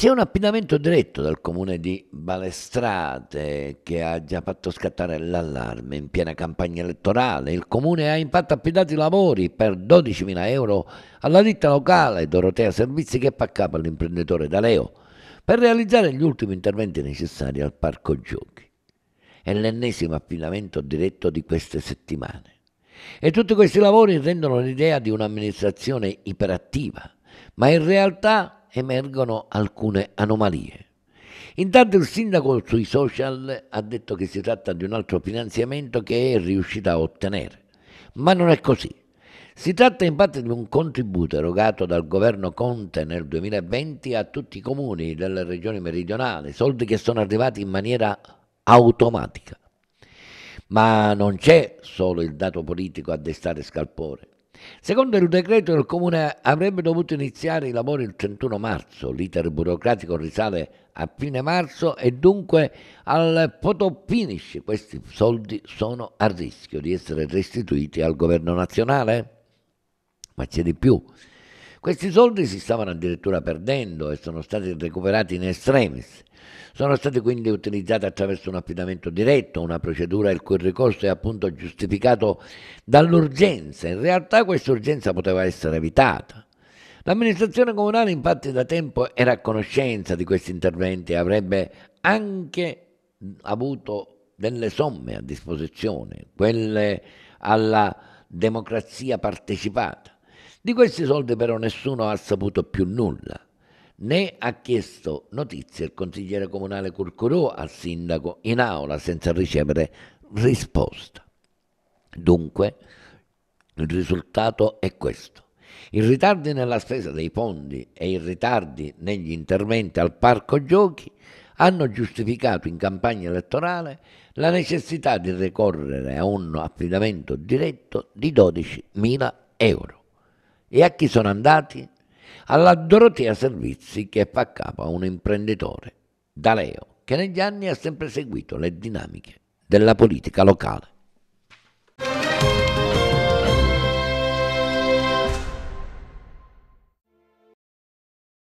C'è un affidamento diretto dal comune di Balestrate che ha già fatto scattare l'allarme in piena campagna elettorale. Il comune ha infatti affidato i lavori per 12.000 euro alla ditta locale Dorotea Servizi che fa capo all'imprenditore D'Aleo per realizzare gli ultimi interventi necessari al parco giochi. È l'ennesimo affidamento diretto di queste settimane. E tutti questi lavori rendono l'idea di un'amministrazione iperattiva, ma in realtà emergono alcune anomalie. Intanto il sindaco sui social ha detto che si tratta di un altro finanziamento che è riuscita a ottenere, ma non è così. Si tratta infatti di un contributo erogato dal governo Conte nel 2020 a tutti i comuni della regione meridionale, soldi che sono arrivati in maniera automatica. Ma non c'è solo il dato politico a destare scalpore. Secondo il decreto il comune avrebbe dovuto iniziare i lavori il 31 marzo, l'iter burocratico risale a fine marzo e dunque al photo finish questi soldi sono a rischio di essere restituiti al governo nazionale? Ma c'è di più. Questi soldi si stavano addirittura perdendo e sono stati recuperati in extremis. Sono stati quindi utilizzati attraverso un affidamento diretto, una procedura il cui ricorso è appunto giustificato dall'urgenza. In realtà questa urgenza poteva essere evitata. L'amministrazione comunale infatti da tempo era a conoscenza di questi interventi e avrebbe anche avuto delle somme a disposizione, quelle alla democrazia partecipata. Di questi soldi però nessuno ha saputo più nulla. Né ha chiesto notizie il consigliere comunale Curcurò al sindaco in aula senza ricevere risposta. Dunque, il risultato è questo. I ritardi nella spesa dei fondi e i ritardi negli interventi al parco giochi hanno giustificato in campagna elettorale la necessità di ricorrere a un affidamento diretto di 12.000 euro. E a chi sono andati? Alla Dorotea Servizi che fa capo a un imprenditore, D'Aleo, che negli anni ha sempre seguito le dinamiche della politica locale.